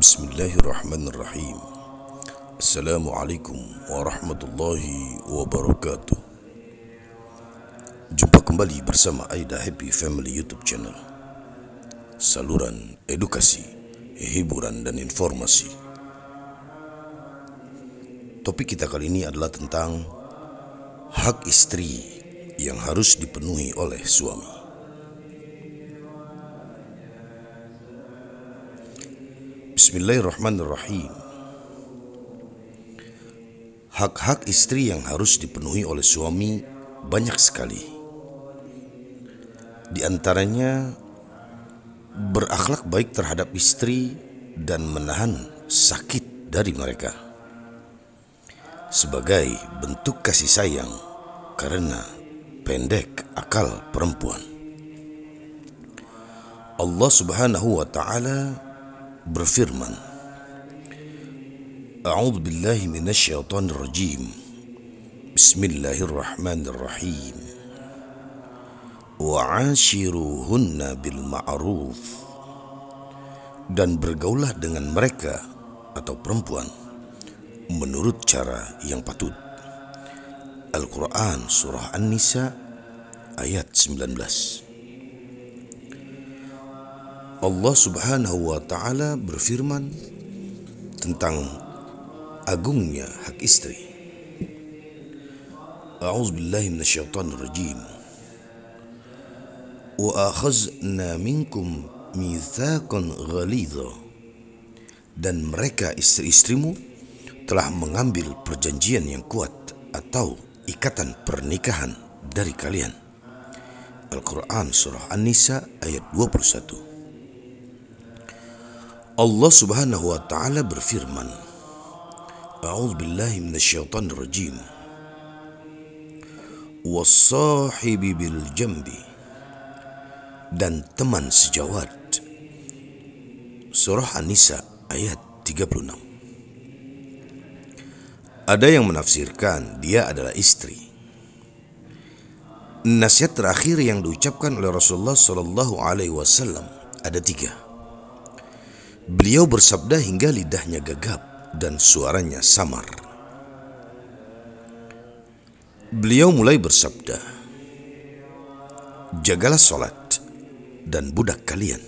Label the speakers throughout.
Speaker 1: Bismillahirrahmanirrahim Assalamualaikum warahmatullahi wabarakatuh Jumpa kembali bersama Aida Happy Family YouTube channel Saluran edukasi, hiburan dan informasi Topik kita kali ini adalah tentang Hak istri yang harus dipenuhi oleh suami Bismillahirrahmanirrahim. Hak-hak istri yang harus dipenuhi oleh suami banyak sekali. Di antaranya berakhlak baik terhadap istri dan menahan sakit dari mereka. Sebagai bentuk kasih sayang karena pendek akal perempuan. Allah Subhanahu wa taala berfirman A'udzu billahi minasyaitonir rajim Bismillahirrahmanirrahim Wa'ashiruhunna bil ma'ruf dan bergaulah dengan mereka atau perempuan menurut cara yang patut. Al-Qur'an surah An-Nisa ayat 19. Allah Subhanahu wa taala berfirman tentang agungnya hak istri. A'udzu Wa akhazna minkum mitsaqan ghalidha. Dan mereka istri-istrimu telah mengambil perjanjian yang kuat atau ikatan pernikahan dari kalian. Al-Quran Surah An-Nisa ayat 21 Allah Subhanahu wa taala berfirman A'udhu billahi minasyaitonir rajim Wasahibi bil jambi dan teman sejawat Surah An-Nisa ayat 36 Ada yang menafsirkan dia adalah istri Nasihat terakhir yang diucapkan oleh Rasulullah Shallallahu Alaihi Wasallam ada tiga Beliau bersabda hingga lidahnya gagap dan suaranya samar. Beliau mulai bersabda, "Jagalah solat dan budak kalian.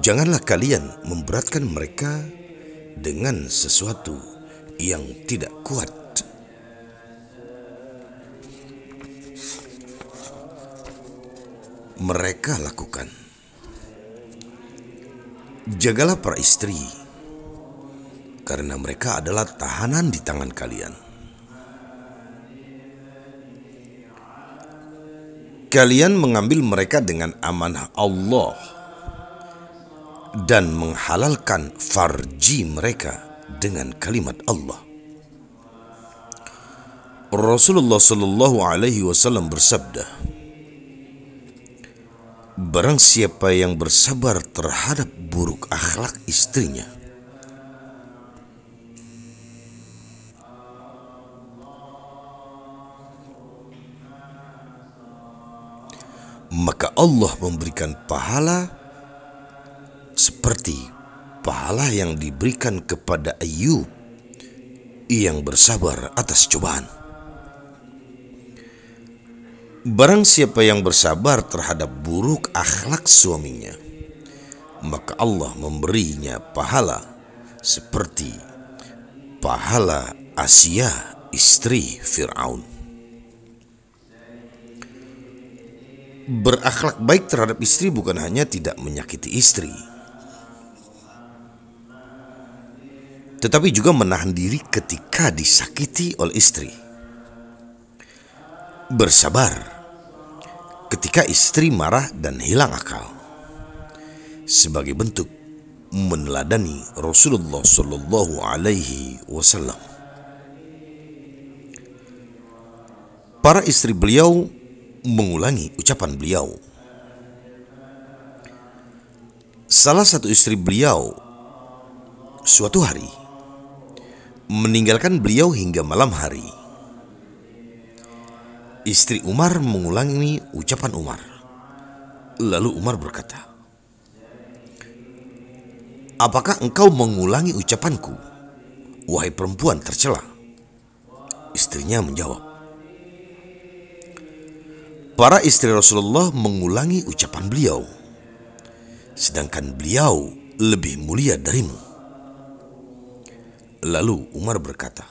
Speaker 1: Janganlah kalian memberatkan mereka dengan sesuatu yang tidak kuat." Mereka lakukan. Jagalah para istri, karena mereka adalah tahanan di tangan kalian. Kalian mengambil mereka dengan amanah Allah dan menghalalkan farji mereka dengan kalimat Allah. Rasulullah Shallallahu Alaihi Wasallam bersabda, Barang siapa yang bersabar terhadap buruk akhlak istrinya Maka Allah memberikan pahala Seperti pahala yang diberikan kepada Ayub Yang bersabar atas cobaan Barang siapa yang bersabar terhadap buruk akhlak suaminya, maka Allah memberinya pahala seperti pahala Asia istri Fir'aun. Berakhlak baik terhadap istri bukan hanya tidak menyakiti istri, tetapi juga menahan diri ketika disakiti oleh istri bersabar ketika istri marah dan hilang akal sebagai bentuk meneladani Rasulullah Shallallahu Alaihi Wasallam. Para istri beliau mengulangi ucapan beliau. Salah satu istri beliau suatu hari meninggalkan beliau hingga malam hari Istri Umar mengulangi ucapan Umar. Lalu Umar berkata, Apakah engkau mengulangi ucapanku? Wahai perempuan tercela. Istrinya menjawab, Para istri Rasulullah mengulangi ucapan beliau, sedangkan beliau lebih mulia darimu. Lalu Umar berkata,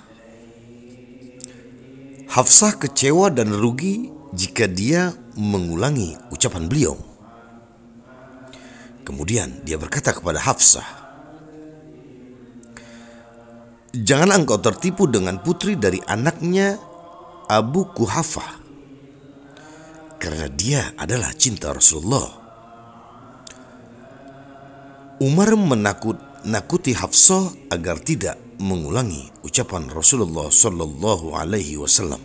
Speaker 1: Hafsah kecewa dan rugi jika dia mengulangi ucapan beliau. Kemudian dia berkata kepada Hafsah, "Jangan engkau tertipu dengan putri dari anaknya Abu Kuhafa, karena dia adalah cinta Rasulullah." Umar menakut-nakuti Hafsah agar tidak mengulangi ucapan Rasulullah Sallallahu Alaihi Wasallam.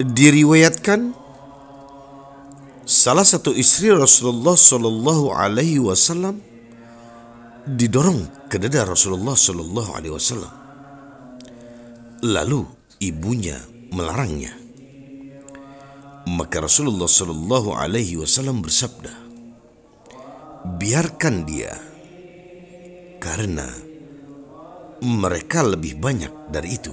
Speaker 1: Diriwayatkan salah satu istri Rasulullah Sallallahu Alaihi Wasallam didorong ke dada Rasulullah Sallallahu Alaihi Wasallam. Lalu ibunya melarangnya. Maka Rasulullah Sallallahu Alaihi Wasallam bersabda, biarkan dia, karena mereka lebih banyak dari itu.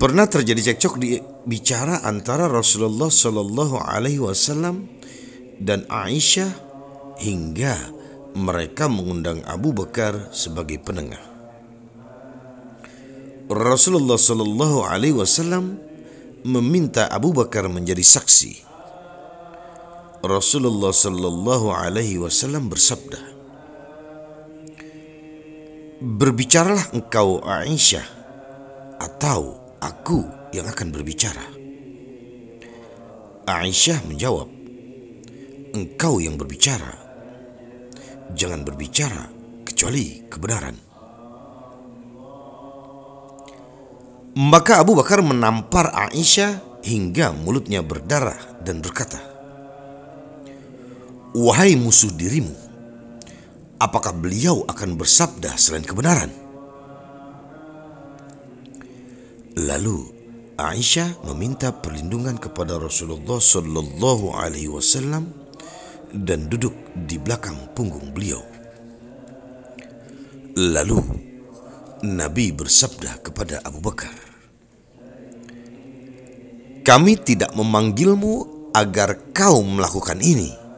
Speaker 1: Pernah terjadi cekcok di bicara antara Rasulullah Shallallahu Alaihi Wasallam dan Aisyah hingga mereka mengundang Abu Bakar sebagai penengah. Rasulullah Shallallahu Alaihi Wasallam meminta Abu Bakar menjadi saksi Rasulullah Shallallahu Alaihi Wasallam bersabda, "Berbicaralah engkau Aisyah, atau aku yang akan berbicara." Aisyah menjawab, "Engkau yang berbicara. Jangan berbicara kecuali kebenaran." Maka Abu Bakar menampar Aisyah hingga mulutnya berdarah dan berkata, Wahai musuh dirimu, apakah beliau akan bersabda selain kebenaran? Lalu Aisyah meminta perlindungan kepada Rasulullah Shallallahu Alaihi Wasallam dan duduk di belakang punggung beliau. Lalu Nabi bersabda kepada Abu Bakar, "Kami tidak memanggilmu agar kau melakukan ini."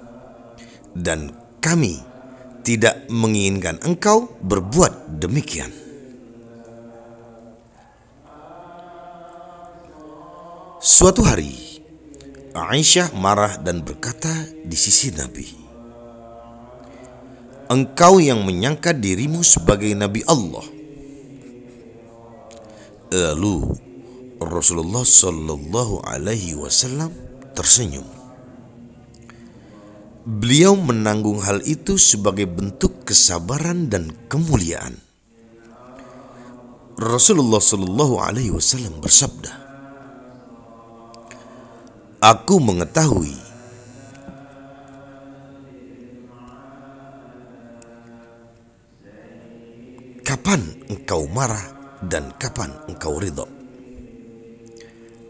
Speaker 1: dan kami tidak menginginkan engkau berbuat demikian. Suatu hari, Aisyah marah dan berkata di sisi Nabi, "Engkau yang menyangka dirimu sebagai Nabi Allah." Lalu Rasulullah Shallallahu Alaihi Wasallam tersenyum. Beliau menanggung hal itu sebagai bentuk kesabaran dan kemuliaan. Rasulullah Shallallahu Alaihi Wasallam bersabda, "Aku mengetahui kapan engkau marah dan kapan engkau ridho."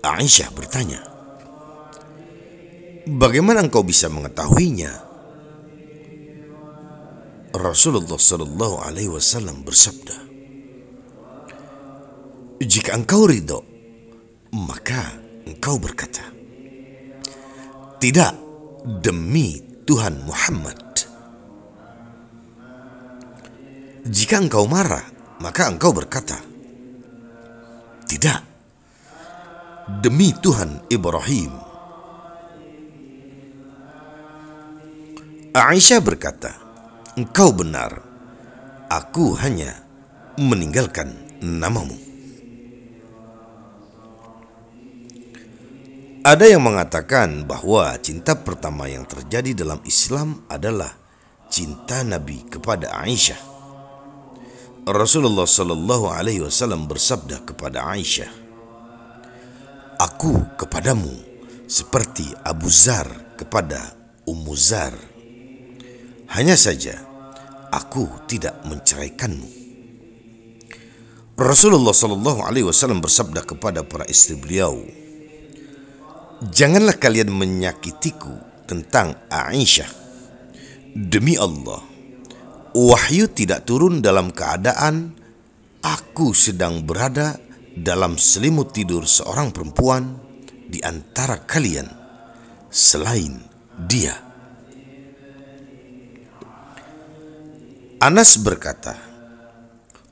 Speaker 1: Aisyah bertanya, Bagaimana engkau bisa mengetahuinya? Rasulullah Shallallahu Alaihi Wasallam bersabda, "Jika engkau ridho, maka engkau berkata, tidak demi Tuhan Muhammad. Jika engkau marah, maka engkau berkata, tidak demi Tuhan Ibrahim." Aisyah berkata, "Engkau benar. Aku hanya meninggalkan namamu." Ada yang mengatakan bahwa cinta pertama yang terjadi dalam Islam adalah cinta Nabi kepada Aisyah. Rasulullah Shallallahu Alaihi Wasallam bersabda kepada Aisyah, "Aku kepadamu seperti Abu Zar kepada Ummu Zar." Hanya saja aku tidak menceraikanmu. Rasulullah Shallallahu Alaihi Wasallam bersabda kepada para istri beliau, janganlah kalian menyakitiku tentang Aisyah. Demi Allah, wahyu tidak turun dalam keadaan aku sedang berada dalam selimut tidur seorang perempuan di antara kalian selain dia. Anas berkata,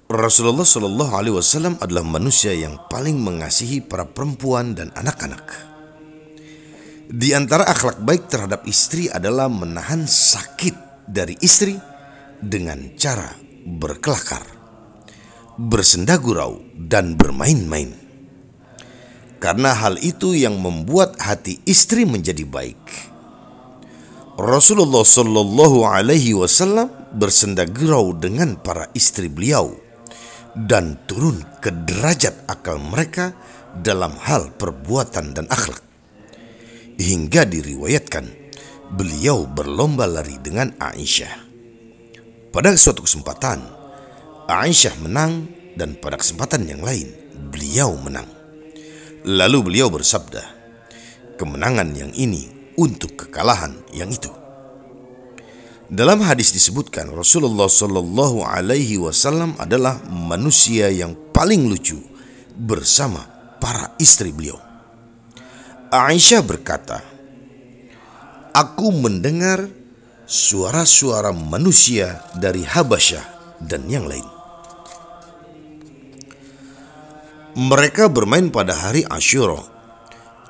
Speaker 1: Rasulullah Shallallahu Alaihi Wasallam adalah manusia yang paling mengasihi para perempuan dan anak-anak. Di antara akhlak baik terhadap istri adalah menahan sakit dari istri dengan cara berkelakar, bersenda gurau, dan bermain-main. Karena hal itu yang membuat hati istri menjadi baik Rasulullah Shallallahu Alaihi Wasallam gurau dengan para istri beliau dan turun ke derajat akal mereka dalam hal perbuatan dan akhlak. Hingga diriwayatkan, beliau berlomba lari dengan Aisyah. Pada suatu kesempatan, Aisyah menang dan pada kesempatan yang lain, beliau menang. Lalu beliau bersabda, kemenangan yang ini untuk kekalahan yang itu. Dalam hadis disebutkan Rasulullah Shallallahu Alaihi Wasallam adalah manusia yang paling lucu bersama para istri beliau. Aisyah berkata, "Aku mendengar suara-suara manusia dari Habasyah dan yang lain. Mereka bermain pada hari Ashuroh.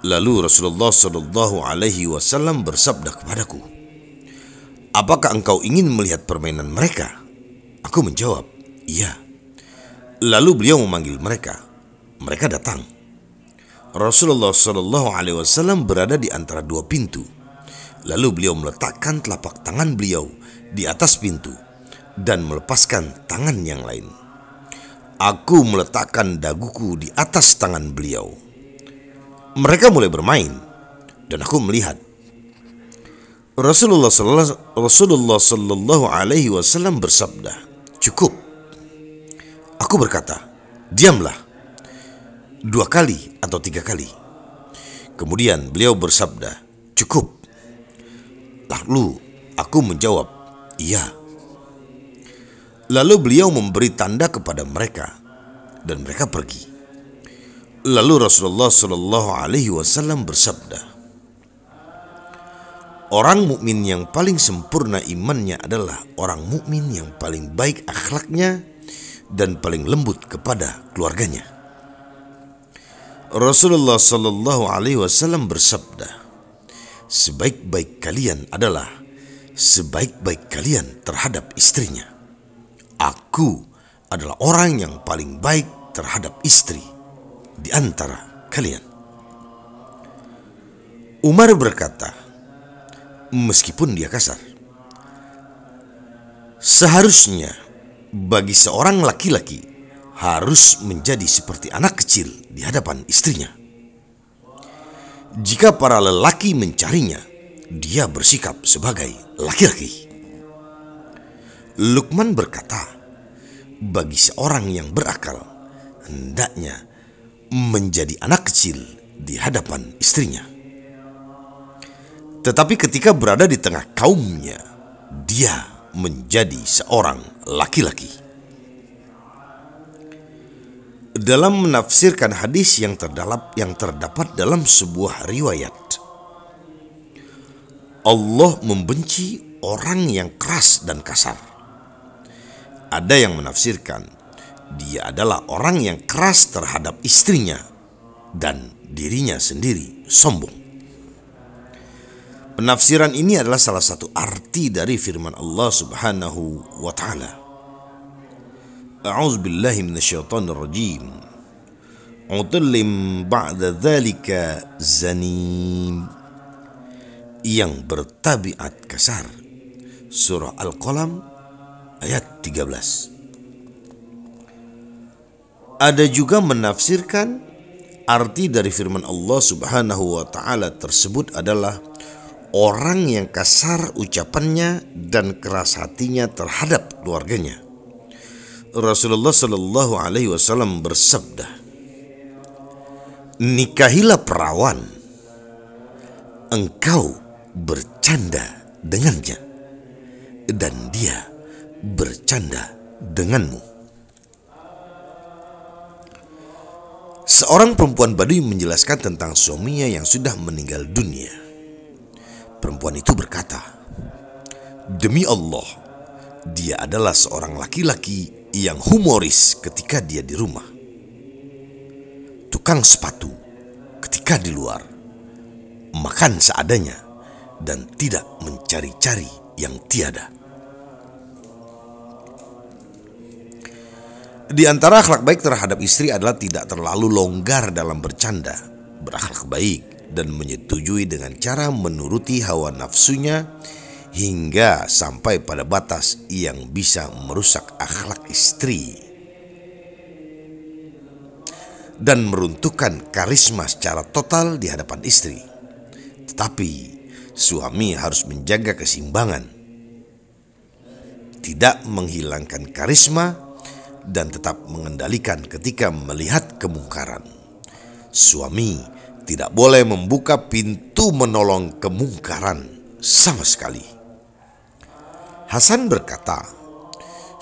Speaker 1: Lalu Rasulullah Shallallahu Alaihi Wasallam bersabda kepadaku, "Apakah engkau ingin melihat permainan mereka?" Aku menjawab, "Iya." Lalu beliau memanggil mereka. Mereka datang. Rasulullah Shallallahu Alaihi Wasallam berada di antara dua pintu. Lalu beliau meletakkan telapak tangan beliau di atas pintu dan melepaskan tangan yang lain. Aku meletakkan daguku di atas tangan beliau mereka mulai bermain dan aku melihat Rasulullah sallallahu Rasulullah sallallahu alaihi wasallam bersabda, "Cukup." Aku berkata, "Diamlah." Dua kali atau tiga kali. Kemudian beliau bersabda, "Cukup." Lalu aku menjawab, "Iya." Lalu beliau memberi tanda kepada mereka dan mereka pergi. Lalu Rasulullah Shallallahu Alaihi Wasallam bersabda, orang mukmin yang paling sempurna imannya adalah orang mukmin yang paling baik akhlaknya dan paling lembut kepada keluarganya. Rasulullah Shallallahu Alaihi Wasallam bersabda, sebaik-baik kalian adalah sebaik-baik kalian terhadap istrinya. Aku adalah orang yang paling baik terhadap istri di antara kalian. Umar berkata, meskipun dia kasar, seharusnya bagi seorang laki-laki harus menjadi seperti anak kecil di hadapan istrinya. Jika para lelaki mencarinya, dia bersikap sebagai laki-laki. Lukman berkata, "Bagi seorang yang berakal, hendaknya..." menjadi anak kecil di hadapan istrinya. Tetapi ketika berada di tengah kaumnya, dia menjadi seorang laki-laki. Dalam menafsirkan hadis yang terdapat yang terdapat dalam sebuah riwayat, Allah membenci orang yang keras dan kasar. Ada yang menafsirkan dia adalah orang yang keras terhadap istrinya dan dirinya sendiri sombong. Penafsiran ini adalah salah satu arti dari firman Allah Subhanahu wa taala. A'udzu billahi minasyaitonir rajim. Utillim ba'da dzalika zanim. Yang bertabiat kasar. Surah Al-Qalam ayat 13 ada juga menafsirkan arti dari firman Allah Subhanahu wa taala tersebut adalah orang yang kasar ucapannya dan keras hatinya terhadap keluarganya. Rasulullah Shallallahu alaihi wasallam bersabda, "Nikahilah perawan, engkau bercanda dengannya dan dia bercanda denganmu." Seorang perempuan Baduy menjelaskan tentang suaminya yang sudah meninggal dunia. Perempuan itu berkata, "Demi Allah, dia adalah seorang laki-laki yang humoris ketika dia di rumah. Tukang sepatu ketika di luar, makan seadanya, dan tidak mencari-cari yang tiada." Di antara akhlak baik terhadap istri adalah tidak terlalu longgar dalam bercanda, berakhlak baik, dan menyetujui dengan cara menuruti hawa nafsunya hingga sampai pada batas yang bisa merusak akhlak istri dan meruntuhkan karisma secara total di hadapan istri. Tetapi suami harus menjaga keseimbangan, tidak menghilangkan karisma dan tetap mengendalikan ketika melihat kemungkaran. Suami tidak boleh membuka pintu menolong kemungkaran sama sekali. Hasan berkata,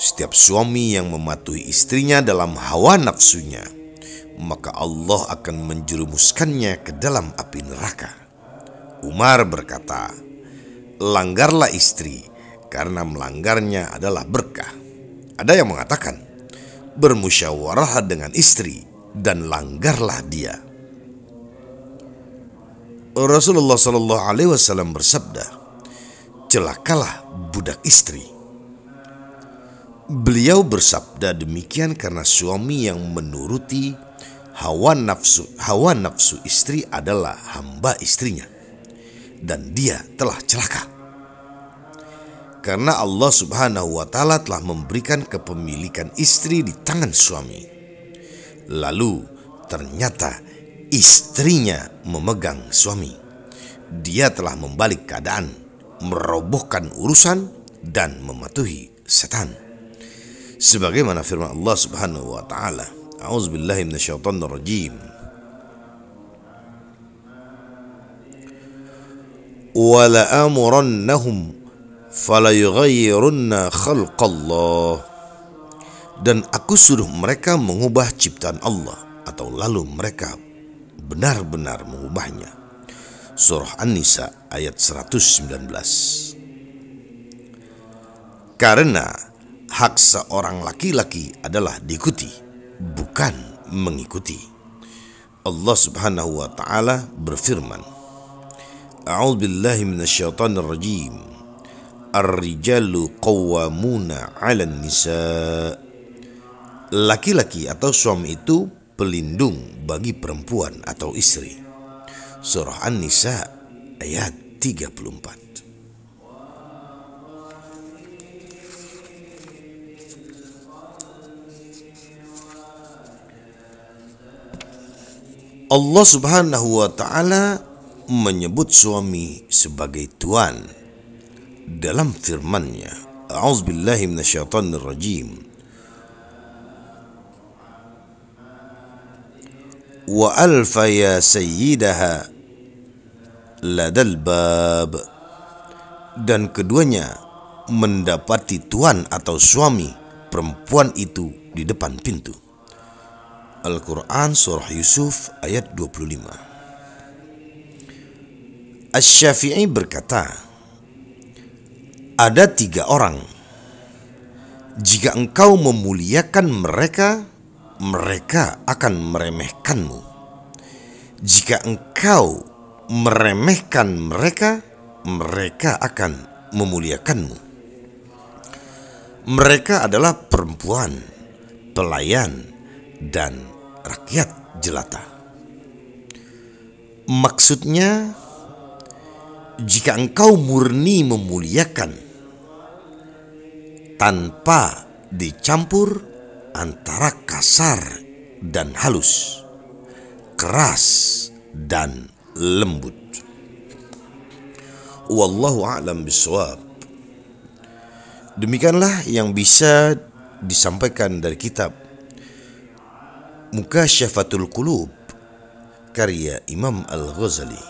Speaker 1: "Setiap suami yang mematuhi istrinya dalam hawa nafsunya, maka Allah akan menjerumuskannya ke dalam api neraka." Umar berkata, "Langgarlah istri." karena melanggarnya adalah berkah. Ada yang mengatakan, bermusyawarah dengan istri dan langgarlah dia. Rasulullah Shallallahu Alaihi Wasallam bersabda, celakalah budak istri. Beliau bersabda demikian karena suami yang menuruti hawa nafsu hawa nafsu istri adalah hamba istrinya dan dia telah celaka karena Allah Subhanahu wa taala telah memberikan kepemilikan istri di tangan suami. Lalu ternyata istrinya memegang suami. Dia telah membalik keadaan, merobohkan urusan dan mematuhi setan. Sebagaimana firman Allah Subhanahu wa taala, A'udzubillahi rajim fala yughayyirunna khalqallah dan aku suruh mereka mengubah ciptaan Allah atau lalu mereka benar-benar mengubahnya Surah An-Nisa ayat 119 Karena hak seorang laki-laki adalah diikuti bukan mengikuti Allah Subhanahu wa taala berfirman A'udzu rajim Ar-rijalu qawwamuna 'alan nisa. Laki-laki atau suami itu pelindung bagi perempuan atau istri. Surah An-Nisa ayat 34. Allah Subhanahu wa taala menyebut suami sebagai tuan dalam firman-Nya. A'udzubillahi minasyaitonir rajim. Wa alfa ya sayyidaha ladal bab dan keduanya mendapati tuan atau suami perempuan itu di depan pintu. Al-Quran Surah Yusuf ayat 25 Asy-Syafi'i berkata, ada tiga orang. Jika engkau memuliakan mereka, mereka akan meremehkanmu. Jika engkau meremehkan mereka, mereka akan memuliakanmu. Mereka adalah perempuan, pelayan, dan rakyat jelata. Maksudnya, jika engkau murni memuliakan tanpa dicampur antara kasar dan halus, keras dan lembut. Wallahu a'lam bishawab. Demikianlah yang bisa disampaikan dari kitab Muka Syafatul Qulub karya Imam Al-Ghazali.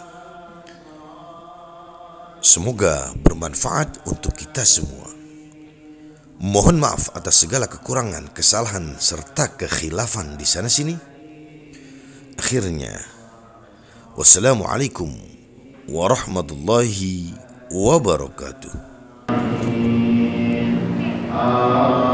Speaker 1: Semoga bermanfaat untuk kita semua. Mohon maaf atas segala kekurangan, kesalahan, serta kekhilafan di sana sini. Akhirnya, wassalamualaikum warahmatullahi wabarakatuh.